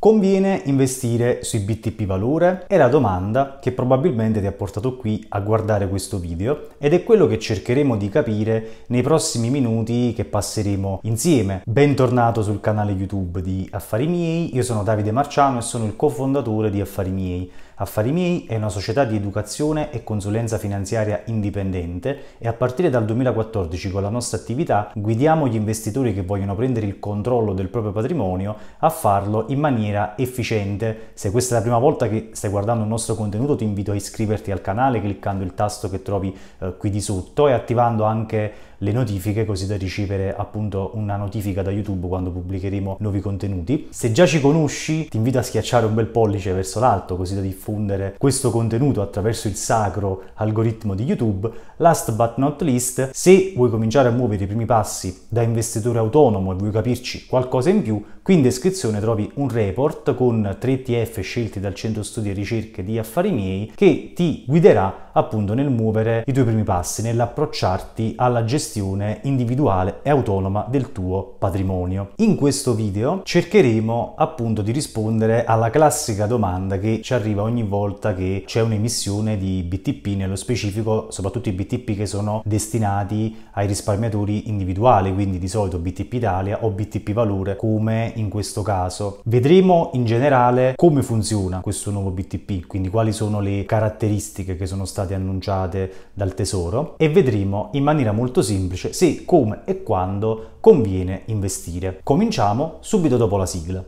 Conviene investire sui BTP valore? È la domanda che probabilmente ti ha portato qui a guardare questo video ed è quello che cercheremo di capire nei prossimi minuti che passeremo insieme. Bentornato sul canale YouTube di Affari Miei, io sono Davide Marciano e sono il cofondatore di Affari Miei. Affari Miei è una società di educazione e consulenza finanziaria indipendente e a partire dal 2014 con la nostra attività guidiamo gli investitori che vogliono prendere il controllo del proprio patrimonio a farlo in maniera maniera efficiente. Se questa è la prima volta che stai guardando il nostro contenuto ti invito a iscriverti al canale cliccando il tasto che trovi eh, qui di sotto e attivando anche le notifiche così da ricevere appunto una notifica da YouTube quando pubblicheremo nuovi contenuti. Se già ci conosci ti invito a schiacciare un bel pollice verso l'alto così da diffondere questo contenuto attraverso il sacro algoritmo di YouTube. Last but not least, se vuoi cominciare a muovere i primi passi da investitore autonomo e vuoi capirci qualcosa in più, qui in descrizione trovi un report con 3 ETF scelti dal Centro Studi e Ricerche di Affari Miei che ti guiderà appunto nel muovere i tuoi primi passi, nell'approcciarti alla gestione gestione individuale e autonoma del tuo patrimonio. In questo video cercheremo appunto di rispondere alla classica domanda che ci arriva ogni volta che c'è un'emissione di BTP, nello specifico soprattutto i BTP che sono destinati ai risparmiatori individuali, quindi di solito BTP Italia o BTP Valore come in questo caso. Vedremo in generale come funziona questo nuovo BTP, quindi quali sono le caratteristiche che sono state annunciate dal Tesoro e vedremo in maniera molto simile semplice se, come e quando conviene investire. Cominciamo subito dopo la sigla.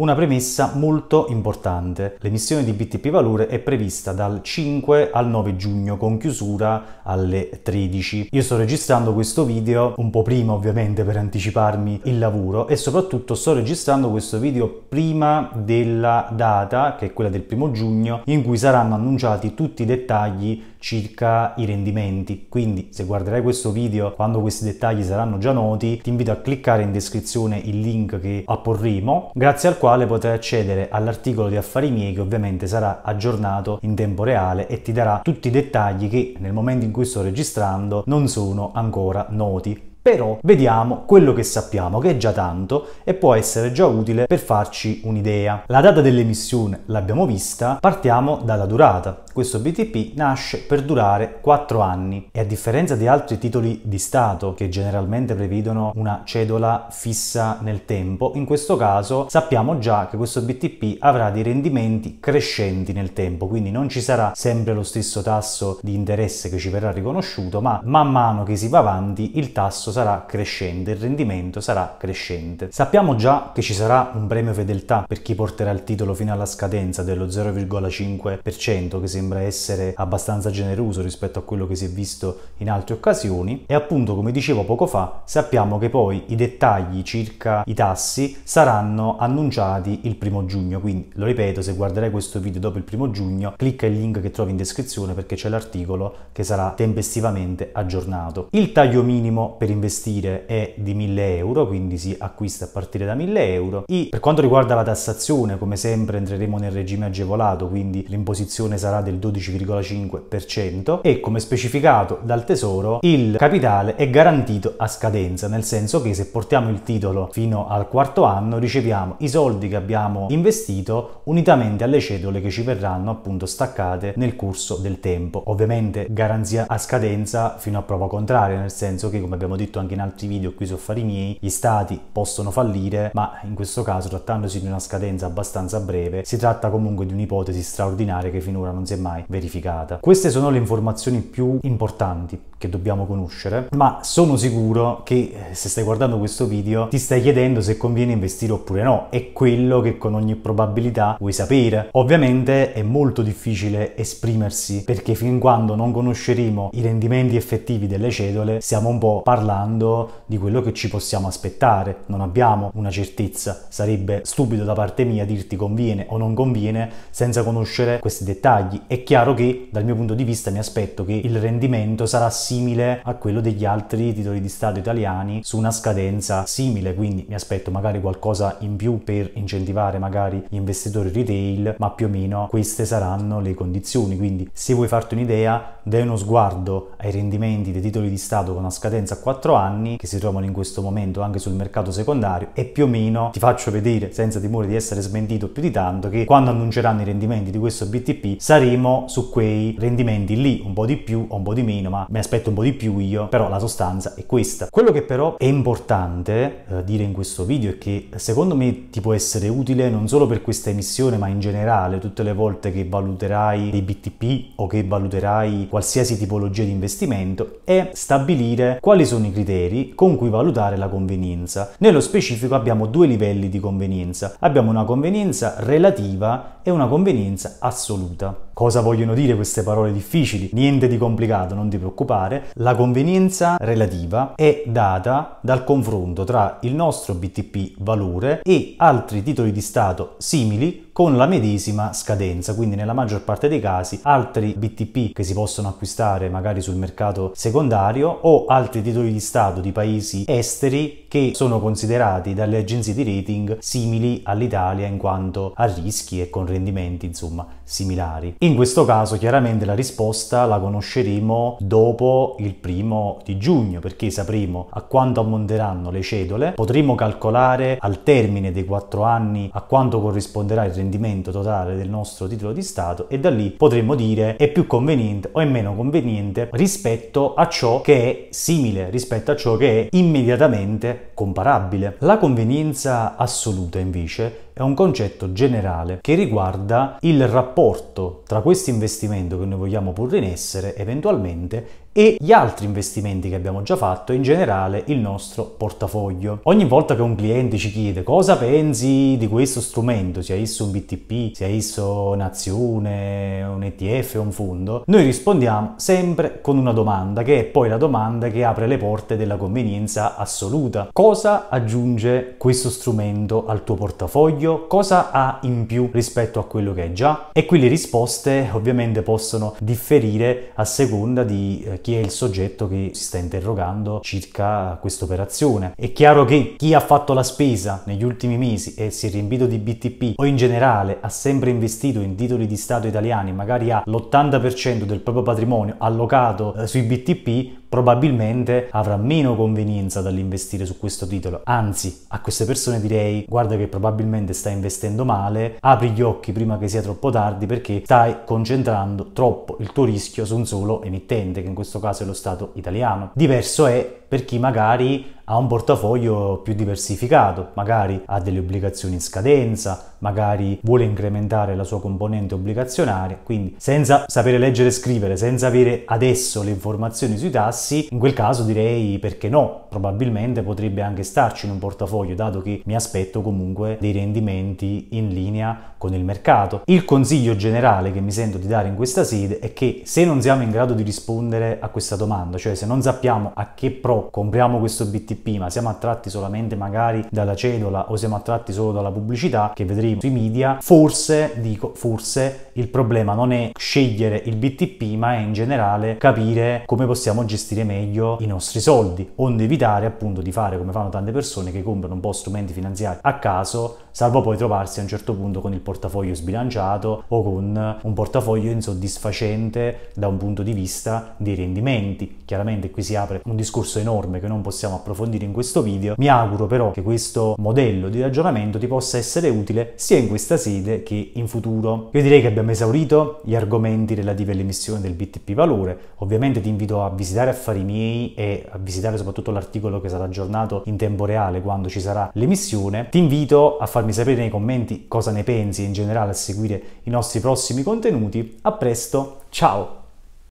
Una premessa molto importante, l'emissione di BTP Valore è prevista dal 5 al 9 giugno con chiusura alle 13. Io sto registrando questo video un po' prima ovviamente per anticiparmi il lavoro e soprattutto sto registrando questo video prima della data, che è quella del primo giugno, in cui saranno annunciati tutti i dettagli circa i rendimenti. Quindi se guarderai questo video quando questi dettagli saranno già noti, ti invito a cliccare in descrizione il link che apporremo, grazie al quale quale potrai accedere all'articolo di Affari miei che ovviamente sarà aggiornato in tempo reale e ti darà tutti i dettagli che nel momento in cui sto registrando non sono ancora noti però vediamo quello che sappiamo, che è già tanto e può essere già utile per farci un'idea. La data dell'emissione l'abbiamo vista, partiamo dalla durata questo BTP nasce per durare 4 anni e a differenza di altri titoli di Stato che generalmente prevedono una cedola fissa nel tempo, in questo caso sappiamo già che questo BTP avrà dei rendimenti crescenti nel tempo, quindi non ci sarà sempre lo stesso tasso di interesse che ci verrà riconosciuto, ma man mano che si va avanti il tasso sarà crescente, il rendimento sarà crescente. Sappiamo già che ci sarà un premio fedeltà per chi porterà il titolo fino alla scadenza dello 0,5% che sembra sembra essere abbastanza generoso rispetto a quello che si è visto in altre occasioni e appunto come dicevo poco fa sappiamo che poi i dettagli circa i tassi saranno annunciati il primo giugno quindi lo ripeto se guarderai questo video dopo il primo giugno clicca il link che trovi in descrizione perché c'è l'articolo che sarà tempestivamente aggiornato il taglio minimo per investire è di 1000 euro quindi si acquista a partire da 1000 euro e per quanto riguarda la tassazione come sempre entreremo nel regime agevolato quindi l'imposizione sarà del del 12,5% e come specificato dal Tesoro il capitale è garantito a scadenza, nel senso che se portiamo il titolo fino al quarto anno riceviamo i soldi che abbiamo investito unitamente alle cedole che ci verranno appunto staccate nel corso del tempo. Ovviamente garanzia a scadenza fino a prova contraria, nel senso che come abbiamo detto anche in altri video qui su Affari miei, gli stati possono fallire, ma in questo caso trattandosi di una scadenza abbastanza breve, si tratta comunque di un'ipotesi straordinaria che finora non si è mai verificata. Queste sono le informazioni più importanti che dobbiamo conoscere, ma sono sicuro che eh, se stai guardando questo video ti stai chiedendo se conviene investire oppure no, è quello che con ogni probabilità vuoi sapere. Ovviamente è molto difficile esprimersi perché fin quando non conosceremo i rendimenti effettivi delle cedole stiamo un po' parlando di quello che ci possiamo aspettare, non abbiamo una certezza, sarebbe stupido da parte mia dirti conviene o non conviene senza conoscere questi dettagli. È chiaro che dal mio punto di vista mi aspetto che il rendimento sarà simile simile a quello degli altri titoli di Stato italiani su una scadenza simile, quindi mi aspetto magari qualcosa in più per incentivare magari gli investitori retail, ma più o meno queste saranno le condizioni, quindi se vuoi farti un'idea dai uno sguardo ai rendimenti dei titoli di Stato con una scadenza a 4 anni che si trovano in questo momento anche sul mercato secondario e più o meno ti faccio vedere senza timore di essere smentito più di tanto che quando annunceranno i rendimenti di questo BTP saremo su quei rendimenti lì un po' di più o un po' di meno ma mi aspetto aspetto un po' di più io, però la sostanza è questa. Quello che però è importante eh, dire in questo video è che secondo me ti può essere utile non solo per questa emissione, ma in generale tutte le volte che valuterai dei BTP o che valuterai qualsiasi tipologia di investimento è stabilire quali sono i criteri con cui valutare la convenienza. Nello specifico abbiamo due livelli di convenienza. Abbiamo una convenienza relativa e una convenienza assoluta. Cosa vogliono dire queste parole difficili? Niente di complicato, non ti preoccupare. La convenienza relativa è data dal confronto tra il nostro BTP valore e altri titoli di Stato simili con la medesima scadenza, quindi nella maggior parte dei casi altri BTP che si possono acquistare magari sul mercato secondario o altri titoli di Stato di paesi esteri che sono considerati dalle agenzie di rating simili all'Italia in quanto a rischi e con rendimenti insomma similari. In questo caso chiaramente la risposta la conosceremo dopo il primo di giugno perché sapremo a quanto ammonteranno le cedole, potremo calcolare al termine dei quattro anni a quanto corrisponderà il rendimento totale del nostro titolo di Stato e da lì potremo dire è più conveniente o è meno conveniente rispetto a ciò che è simile, rispetto a ciò che è immediatamente comparabile. La convenienza assoluta invece è un concetto generale che riguarda il rapporto tra questo investimento che noi vogliamo porre in essere eventualmente e gli altri investimenti che abbiamo già fatto in generale il nostro portafoglio. Ogni volta che un cliente ci chiede cosa pensi di questo strumento, sia esso un BTP, sia esso un'azione, un ETF, un fondo, noi rispondiamo sempre con una domanda che è poi la domanda che apre le porte della convenienza assoluta. Cosa aggiunge questo strumento al tuo portafoglio? Cosa ha in più rispetto a quello che è già? E qui le risposte ovviamente possono differire a seconda di eh, chi è il soggetto che si sta interrogando circa questa operazione. È chiaro che chi ha fatto la spesa negli ultimi mesi e si è riempito di BTP o in generale ha sempre investito in titoli di Stato italiani, magari ha l'80% del proprio patrimonio allocato eh, sui BTP, probabilmente avrà meno convenienza dall'investire su questo titolo. Anzi, a queste persone direi guarda che probabilmente stai investendo male, apri gli occhi prima che sia troppo tardi perché stai concentrando troppo il tuo rischio su un solo emittente, che in questo caso è lo Stato italiano. Diverso è per chi magari ha un portafoglio più diversificato, magari ha delle obbligazioni in scadenza, magari vuole incrementare la sua componente obbligazionaria, quindi senza sapere leggere e scrivere, senza avere adesso le informazioni sui tassi, in quel caso direi perché no, probabilmente potrebbe anche starci in un portafoglio, dato che mi aspetto comunque dei rendimenti in linea con il mercato. Il consiglio generale che mi sento di dare in questa sede è che se non siamo in grado di rispondere a questa domanda, cioè se non sappiamo a che pro compriamo questo BTP ma siamo attratti solamente magari dalla cedola o siamo attratti solo dalla pubblicità che vedremo sui media, forse, dico forse, il problema non è scegliere il BTP ma è in generale capire come possiamo gestire meglio i nostri soldi, onde evitare appunto di fare come fanno tante persone che comprano un po' strumenti finanziari a caso salvo poi trovarsi a un certo punto con il portafoglio sbilanciato o con un portafoglio insoddisfacente da un punto di vista dei rendimenti. Chiaramente qui si apre un discorso enorme che non possiamo approfondire in questo video, mi auguro però che questo modello di ragionamento ti possa essere utile sia in questa sede che in futuro. Io direi che abbiamo esaurito gli argomenti relativi all'emissione del BTP valore, ovviamente ti invito a visitare affari miei e a visitare soprattutto l'articolo che sarà aggiornato in tempo reale quando ci sarà l'emissione, ti invito a fare farmi sapere nei commenti cosa ne pensi e in generale a seguire i nostri prossimi contenuti. A presto, ciao!